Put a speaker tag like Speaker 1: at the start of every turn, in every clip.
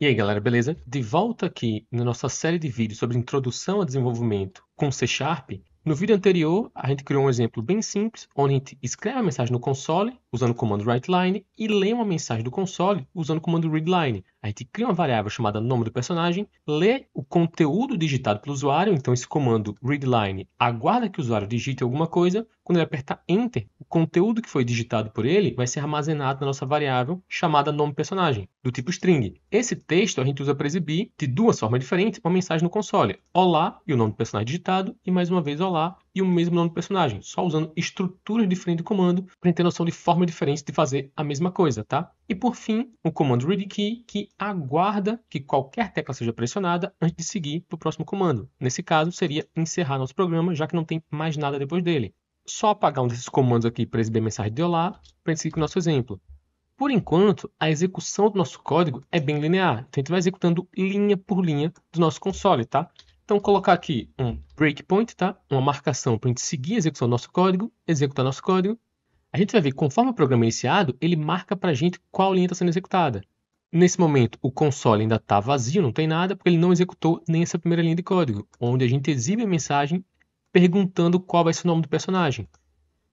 Speaker 1: E aí galera, beleza? De volta aqui na nossa série de vídeos sobre introdução a desenvolvimento com C Sharp. No vídeo anterior, a gente criou um exemplo bem simples, onde a gente escreve a mensagem no console usando o comando writeLine e lê uma mensagem do console usando o comando readLine. A gente cria uma variável chamada nome do personagem, lê o conteúdo digitado pelo usuário, então esse comando readLine aguarda que o usuário digite alguma coisa quando ele apertar Enter, o conteúdo que foi digitado por ele vai ser armazenado na nossa variável chamada nome personagem, do tipo string. Esse texto a gente usa para exibir, de duas formas diferentes, uma mensagem no console. Olá e o nome do personagem digitado, e mais uma vez olá e o mesmo nome do personagem, só usando estruturas diferentes de comando para ter noção de forma diferente de fazer a mesma coisa, tá? E por fim, o comando read key que aguarda que qualquer tecla seja pressionada antes de seguir para o próximo comando. Nesse caso, seria encerrar nosso programa, já que não tem mais nada depois dele só apagar um desses comandos aqui para exibir a mensagem de olá, para seguir com o nosso exemplo. Por enquanto, a execução do nosso código é bem linear, então a gente vai executando linha por linha do nosso console, tá? Então, colocar aqui um breakpoint, tá? Uma marcação para a gente seguir a execução do nosso código, executar nosso código. A gente vai ver, conforme o programa é iniciado, ele marca para a gente qual linha está sendo executada. Nesse momento, o console ainda está vazio, não tem nada, porque ele não executou nem essa primeira linha de código, onde a gente exibe a mensagem perguntando qual vai ser o nome do personagem.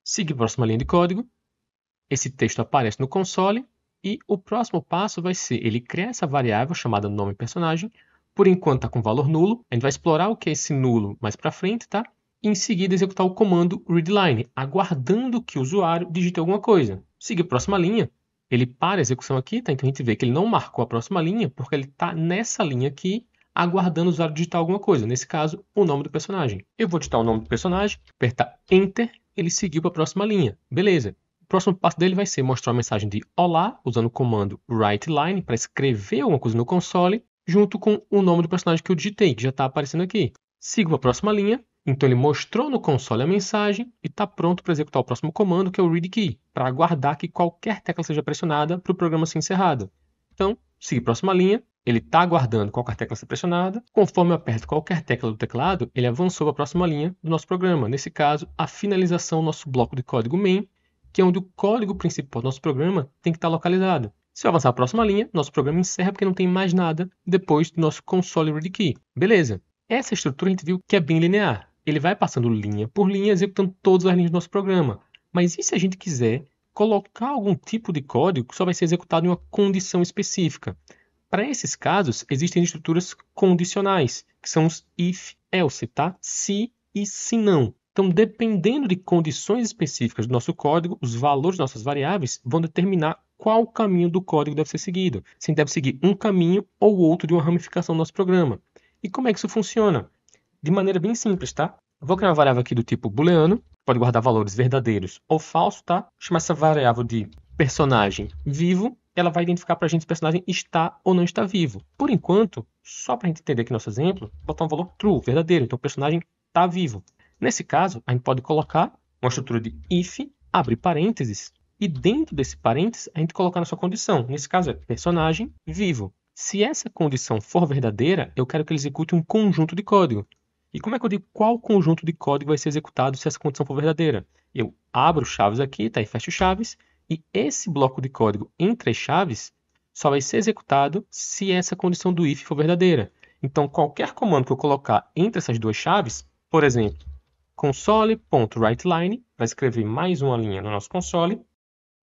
Speaker 1: Siga a próxima linha de código, esse texto aparece no console e o próximo passo vai ser ele criar essa variável chamada nome personagem. Por enquanto está com valor nulo, a gente vai explorar o que é esse nulo mais para frente, tá? E em seguida executar o comando readline, aguardando que o usuário digite alguma coisa. Siga a próxima linha, ele para a execução aqui, tá? Então a gente vê que ele não marcou a próxima linha, porque ele está nessa linha aqui aguardando o usuário digitar alguma coisa, nesse caso, o nome do personagem. Eu vou digitar o nome do personagem, apertar Enter, ele seguiu para a próxima linha. Beleza. O próximo passo dele vai ser mostrar uma mensagem de Olá, usando o comando WriteLine para escrever alguma coisa no console, junto com o nome do personagem que eu digitei, que já está aparecendo aqui. Sigo para a próxima linha, então ele mostrou no console a mensagem e está pronto para executar o próximo comando, que é o read key, para aguardar que qualquer tecla seja pressionada para o programa ser encerrado. Então, siga a próxima linha, ele está aguardando qual tecla está pressionada. Conforme eu aperto qualquer tecla do teclado, ele avançou para a próxima linha do nosso programa. Nesse caso, a finalização do nosso bloco de código main, que é onde o código principal do nosso programa tem que estar tá localizado. Se eu avançar a próxima linha, nosso programa encerra porque não tem mais nada depois do nosso console read key. Beleza. Essa estrutura a gente viu que é bem linear. Ele vai passando linha por linha, executando todas as linhas do nosso programa. Mas e se a gente quiser colocar algum tipo de código que só vai ser executado em uma condição específica? Para esses casos, existem estruturas condicionais, que são os if-else, tá? Se e se não. Então, dependendo de condições específicas do nosso código, os valores das nossas variáveis vão determinar qual caminho do código deve ser seguido. Se deve seguir um caminho ou outro de uma ramificação do nosso programa. E como é que isso funciona? De maneira bem simples, tá? Vou criar uma variável aqui do tipo booleano, pode guardar valores verdadeiros ou falsos, tá? Chamar essa variável de personagem vivo ela vai identificar para a gente se o personagem está ou não está vivo. Por enquanto, só para a gente entender aqui nosso exemplo, botar um valor true, verdadeiro. Então o personagem está vivo. Nesse caso, a gente pode colocar uma estrutura de if, abre parênteses, e dentro desse parênteses a gente colocar a sua condição. Nesse caso é personagem vivo. Se essa condição for verdadeira, eu quero que ele execute um conjunto de código. E como é que eu digo qual conjunto de código vai ser executado se essa condição for verdadeira? Eu abro chaves aqui, tá? E fecho chaves e esse bloco de código entre as chaves só vai ser executado se essa condição do if for verdadeira. Então, qualquer comando que eu colocar entre essas duas chaves, por exemplo, console.writeLine, para escrever mais uma linha no nosso console,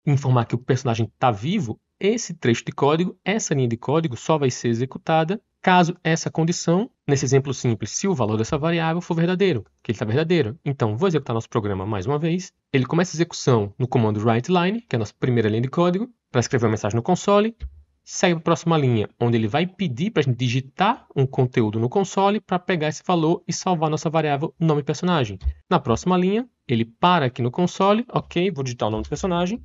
Speaker 1: informar que o personagem está vivo, esse trecho de código, essa linha de código só vai ser executada Caso essa condição, nesse exemplo simples, se o valor dessa variável for verdadeiro, que ele está verdadeiro, então vou executar nosso programa mais uma vez. Ele começa a execução no comando writeLine, que é a nossa primeira linha de código, para escrever uma mensagem no console. Segue para a próxima linha, onde ele vai pedir para a gente digitar um conteúdo no console para pegar esse valor e salvar nossa variável nome personagem. Na próxima linha, ele para aqui no console, ok, vou digitar o nome do personagem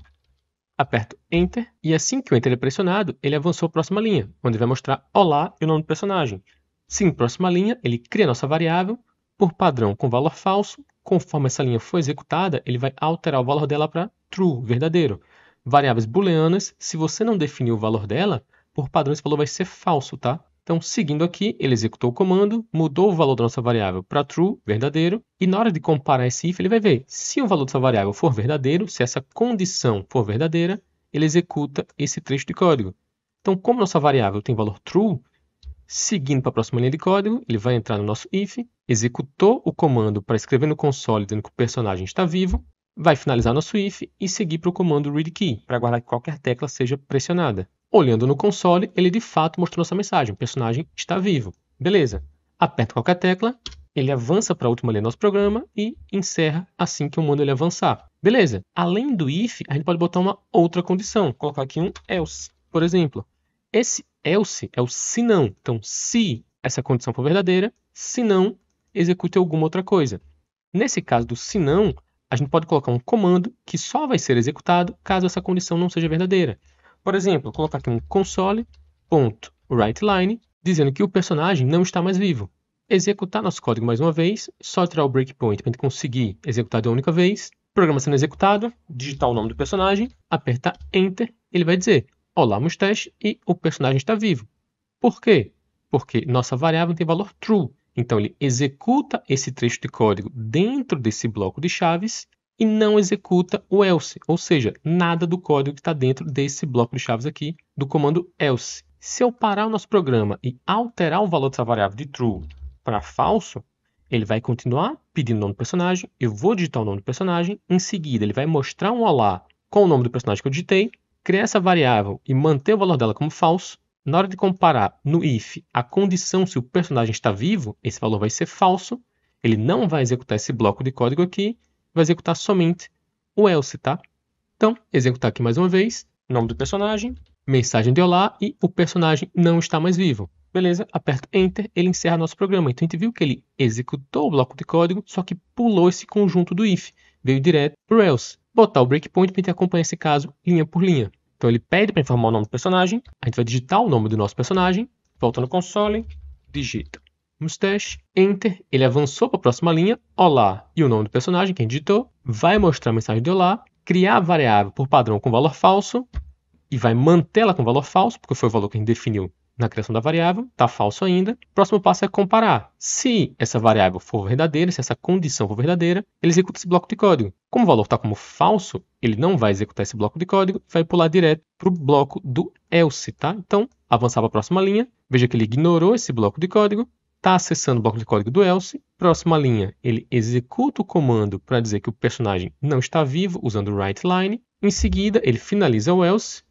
Speaker 1: aperto Enter e assim que o Enter é pressionado, ele avançou a próxima linha, onde vai mostrar Olá e o nome do personagem. Sim, próxima linha, ele cria nossa variável, por padrão com valor falso, conforme essa linha for executada, ele vai alterar o valor dela para true, verdadeiro. Variáveis booleanas, se você não definir o valor dela, por padrão esse valor vai ser falso, tá? Então, seguindo aqui, ele executou o comando, mudou o valor da nossa variável para true, verdadeiro, e na hora de comparar esse if, ele vai ver se o valor dessa variável for verdadeiro, se essa condição for verdadeira, ele executa esse trecho de código. Então, como nossa variável tem valor true, seguindo para a próxima linha de código, ele vai entrar no nosso if, executou o comando para escrever no console dizendo que o personagem está vivo, vai finalizar nosso if e seguir para o comando read key, para guardar que qualquer tecla seja pressionada. Olhando no console, ele de fato mostrou essa mensagem. O personagem está vivo. Beleza. Aperta qualquer tecla, ele avança para a última linha do nosso programa e encerra assim que eu mando ele avançar. Beleza. Além do if, a gente pode botar uma outra condição. Colocar aqui um else, por exemplo. Esse else é o se não. Então, se essa condição for verdadeira, se não, execute alguma outra coisa. Nesse caso do se não, a gente pode colocar um comando que só vai ser executado caso essa condição não seja verdadeira. Por exemplo, colocar aqui um console.writeLine, dizendo que o personagem não está mais vivo. Executar nosso código mais uma vez, só tirar o breakpoint para a gente conseguir executar de uma única vez. Programa sendo executado, digitar o nome do personagem, apertar Enter, ele vai dizer Olá Mustache e o personagem está vivo. Por quê? Porque nossa variável tem valor true, então ele executa esse trecho de código dentro desse bloco de chaves e não executa o else, ou seja, nada do código que está dentro desse bloco de chaves aqui, do comando else. Se eu parar o nosso programa e alterar o valor dessa variável de true para falso, ele vai continuar pedindo o nome do personagem, eu vou digitar o nome do personagem, em seguida ele vai mostrar um olá com o nome do personagem que eu digitei, criar essa variável e manter o valor dela como falso. Na hora de comparar no if a condição se o personagem está vivo, esse valor vai ser falso, ele não vai executar esse bloco de código aqui, vai executar somente o else, tá? Então, executar aqui mais uma vez, nome do personagem, mensagem de olá e o personagem não está mais vivo. Beleza, aperto Enter, ele encerra nosso programa. Então a gente viu que ele executou o bloco de código, só que pulou esse conjunto do if, veio direto para o else. Botar o breakpoint para a gente acompanhar esse caso linha por linha. Então ele pede para informar o nome do personagem, a gente vai digitar o nome do nosso personagem, volta no console, digita Mustache, Enter, ele avançou para a próxima linha, Olá, e o nome do personagem, quem digitou, vai mostrar a mensagem de Olá, criar a variável por padrão com valor falso, e vai mantê-la com valor falso, porque foi o valor que a gente definiu na criação da variável, está falso ainda. Próximo passo é comparar. Se essa variável for verdadeira, se essa condição for verdadeira, ele executa esse bloco de código. Como o valor está como falso, ele não vai executar esse bloco de código, vai pular direto para o bloco do else, tá? Então, avançar para a próxima linha. Veja que ele ignorou esse bloco de código está acessando o bloco de código do else. Próxima linha, ele executa o comando para dizer que o personagem não está vivo, usando o write line. Em seguida, ele finaliza o else,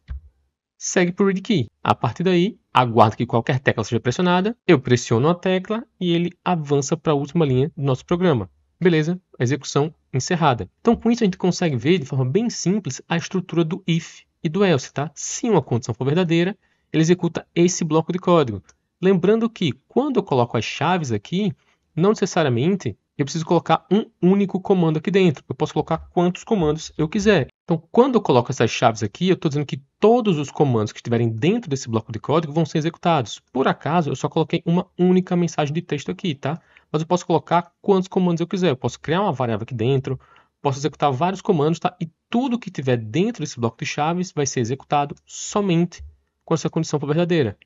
Speaker 1: segue para o read key. A partir daí, aguarda que qualquer tecla seja pressionada, eu pressiono a tecla e ele avança para a última linha do nosso programa. Beleza, a execução encerrada. Então, com isso, a gente consegue ver de forma bem simples a estrutura do if e do else, tá? Se uma condição for verdadeira, ele executa esse bloco de código. Lembrando que quando eu coloco as chaves aqui, não necessariamente eu preciso colocar um único comando aqui dentro. Eu posso colocar quantos comandos eu quiser. Então, quando eu coloco essas chaves aqui, eu estou dizendo que todos os comandos que estiverem dentro desse bloco de código vão ser executados. Por acaso, eu só coloquei uma única mensagem de texto aqui, tá? Mas eu posso colocar quantos comandos eu quiser. Eu posso criar uma variável aqui dentro, posso executar vários comandos, tá? E tudo que tiver dentro desse bloco de chaves vai ser executado somente com essa condição verdadeira.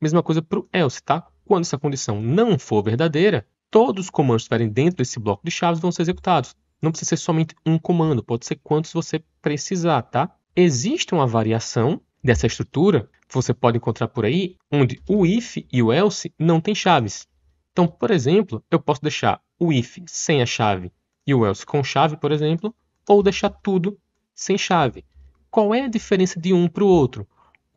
Speaker 1: Mesma coisa para o else, tá? Quando essa condição não for verdadeira, todos os comandos que estiverem dentro desse bloco de chaves vão ser executados. Não precisa ser somente um comando, pode ser quantos você precisar, tá? Existe uma variação dessa estrutura, que você pode encontrar por aí, onde o if e o else não têm chaves. Então, por exemplo, eu posso deixar o if sem a chave e o else com chave, por exemplo, ou deixar tudo sem chave. Qual é a diferença de um para o outro?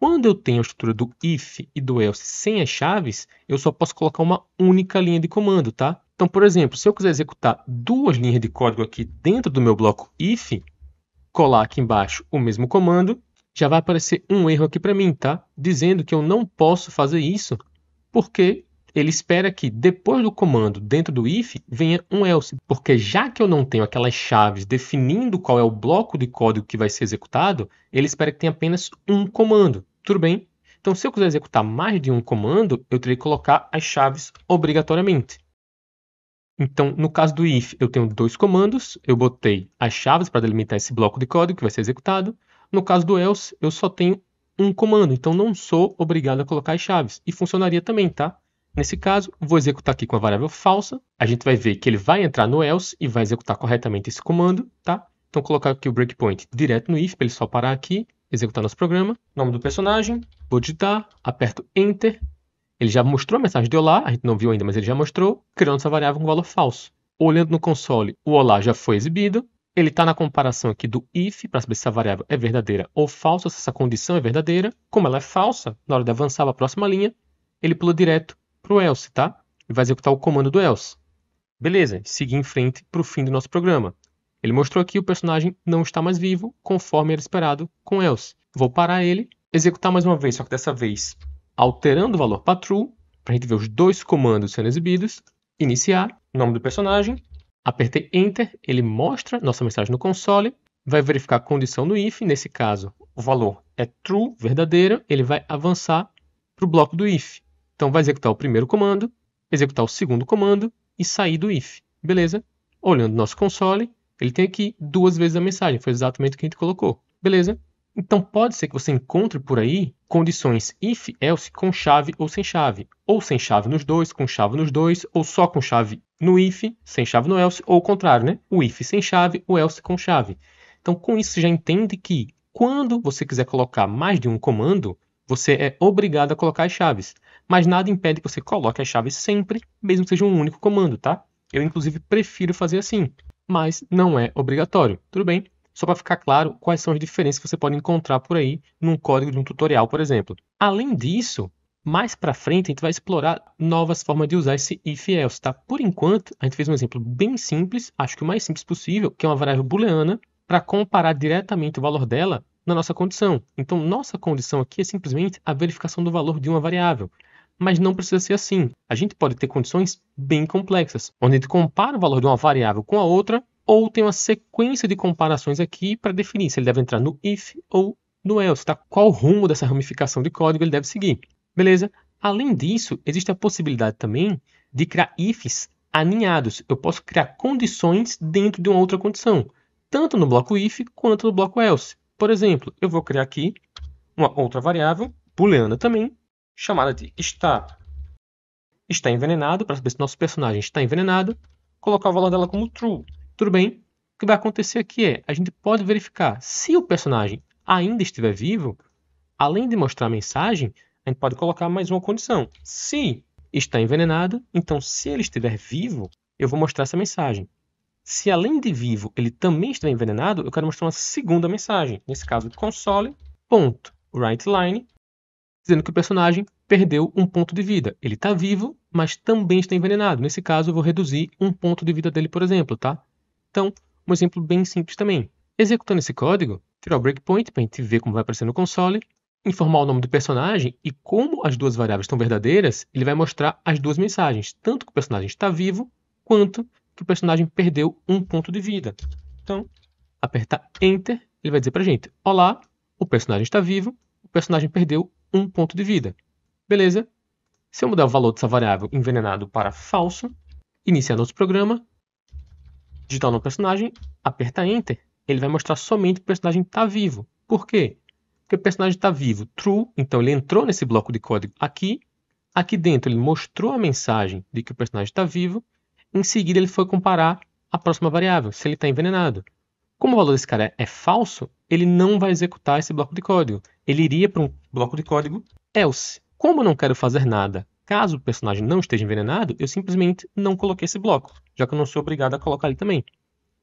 Speaker 1: Quando eu tenho a estrutura do if e do else sem as chaves, eu só posso colocar uma única linha de comando, tá? Então, por exemplo, se eu quiser executar duas linhas de código aqui dentro do meu bloco if, colar aqui embaixo o mesmo comando, já vai aparecer um erro aqui para mim, tá? Dizendo que eu não posso fazer isso porque ele espera que depois do comando dentro do if venha um else, porque já que eu não tenho aquelas chaves definindo qual é o bloco de código que vai ser executado, ele espera que tenha apenas um comando. Tudo bem? Então, se eu quiser executar mais de um comando, eu terei que colocar as chaves obrigatoriamente. Então, no caso do if, eu tenho dois comandos, eu botei as chaves para delimitar esse bloco de código que vai ser executado. No caso do else, eu só tenho um comando, então não sou obrigado a colocar as chaves. E funcionaria também, tá? Nesse caso, vou executar aqui com a variável falsa. A gente vai ver que ele vai entrar no else e vai executar corretamente esse comando, tá? Então, colocar aqui o breakpoint direto no if, para ele só parar aqui executar nosso programa, nome do personagem, vou digitar, aperto Enter, ele já mostrou a mensagem de Olá, a gente não viu ainda, mas ele já mostrou, criando essa variável com valor falso. Olhando no console, o Olá já foi exibido, ele está na comparação aqui do if, para saber se essa variável é verdadeira ou falsa, se essa condição é verdadeira. Como ela é falsa, na hora de avançar para a próxima linha, ele pula direto para o else, tá? E vai executar o comando do else. Beleza, seguir em frente para o fim do nosso programa. Ele mostrou que o personagem não está mais vivo, conforme era esperado com Else. Vou parar ele, executar mais uma vez, só que dessa vez alterando o valor para True para a gente ver os dois comandos sendo exibidos, iniciar, nome do personagem, apertei Enter, ele mostra nossa mensagem no console, vai verificar a condição do if, nesse caso o valor é true, verdadeiro, ele vai avançar para o bloco do if. Então vai executar o primeiro comando, executar o segundo comando e sair do if. Beleza? Olhando nosso console, ele tem aqui duas vezes a mensagem, foi exatamente o que a gente colocou. Beleza? Então pode ser que você encontre por aí condições if else com chave ou sem chave, ou sem chave nos dois, com chave nos dois, ou só com chave no if, sem chave no else, ou o contrário, né? O if sem chave, o else com chave. Então com isso você já entende que quando você quiser colocar mais de um comando, você é obrigado a colocar as chaves, mas nada impede que você coloque as chaves sempre, mesmo que seja um único comando, tá? Eu inclusive prefiro fazer assim mas não é obrigatório. Tudo bem? Só para ficar claro quais são as diferenças que você pode encontrar por aí num código de um tutorial, por exemplo. Além disso, mais para frente a gente vai explorar novas formas de usar esse if else, tá? Por enquanto, a gente fez um exemplo bem simples, acho que o mais simples possível, que é uma variável booleana, para comparar diretamente o valor dela na nossa condição. Então, nossa condição aqui é simplesmente a verificação do valor de uma variável mas não precisa ser assim. A gente pode ter condições bem complexas, onde a gente compara o valor de uma variável com a outra, ou tem uma sequência de comparações aqui para definir se ele deve entrar no if ou no else, tá? qual rumo dessa ramificação de código ele deve seguir. Beleza? Além disso, existe a possibilidade também de criar ifs aninhados. Eu posso criar condições dentro de uma outra condição, tanto no bloco if quanto no bloco else. Por exemplo, eu vou criar aqui uma outra variável, booleana também, chamada de está. Está envenenado, para saber se nosso personagem está envenenado, colocar o valor dela como true. Tudo bem? O que vai acontecer aqui é, a gente pode verificar se o personagem ainda estiver vivo, além de mostrar a mensagem, a gente pode colocar mais uma condição. Se está envenenado, então se ele estiver vivo, eu vou mostrar essa mensagem. Se além de vivo ele também estiver envenenado, eu quero mostrar uma segunda mensagem. Nesse caso, line dizendo que o personagem perdeu um ponto de vida. Ele está vivo, mas também está envenenado. Nesse caso, eu vou reduzir um ponto de vida dele, por exemplo, tá? Então, um exemplo bem simples também. Executando esse código, tirar o breakpoint para a gente ver como vai aparecer no console, informar o nome do personagem e como as duas variáveis estão verdadeiras, ele vai mostrar as duas mensagens, tanto que o personagem está vivo, quanto que o personagem perdeu um ponto de vida. Então, apertar Enter, ele vai dizer para a gente, olá, o personagem está vivo, o personagem perdeu um ponto de vida. Beleza? Se eu mudar o valor dessa variável envenenado para falso, iniciar nosso programa, digitar no personagem, apertar Enter, ele vai mostrar somente que o personagem está vivo. Por quê? Porque o personagem está vivo, true, então ele entrou nesse bloco de código aqui, aqui dentro ele mostrou a mensagem de que o personagem está vivo, em seguida ele foi comparar a próxima variável, se ele está envenenado. Como o valor desse cara é falso, ele não vai executar esse bloco de código ele iria para um bloco de código else. Como eu não quero fazer nada, caso o personagem não esteja envenenado, eu simplesmente não coloquei esse bloco, já que eu não sou obrigado a colocar ele também.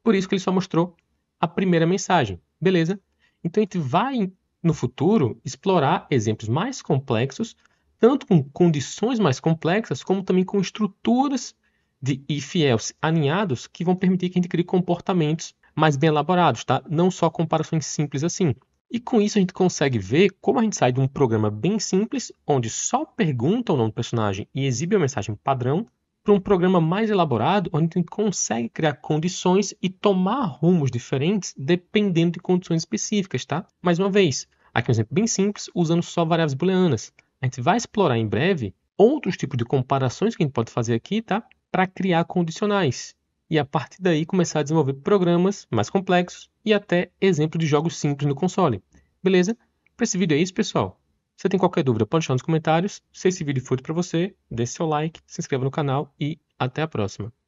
Speaker 1: Por isso que ele só mostrou a primeira mensagem, beleza? Então a gente vai no futuro explorar exemplos mais complexos, tanto com condições mais complexas, como também com estruturas de if else alinhados que vão permitir que a gente crie comportamentos mais bem elaborados, tá? Não só comparações simples assim. E com isso a gente consegue ver como a gente sai de um programa bem simples, onde só pergunta o nome do personagem e exibe a mensagem padrão, para um programa mais elaborado, onde a gente consegue criar condições e tomar rumos diferentes dependendo de condições específicas, tá? Mais uma vez, aqui um exemplo bem simples, usando só variáveis booleanas. A gente vai explorar em breve outros tipos de comparações que a gente pode fazer aqui, tá? Para criar condicionais e a partir daí começar a desenvolver programas mais complexos e até exemplo de jogos simples no console. Beleza? Para esse vídeo é isso, pessoal. Se você tem qualquer dúvida, pode deixar nos comentários. Se esse vídeo foi útil para você, dê seu like, se inscreva no canal e até a próxima.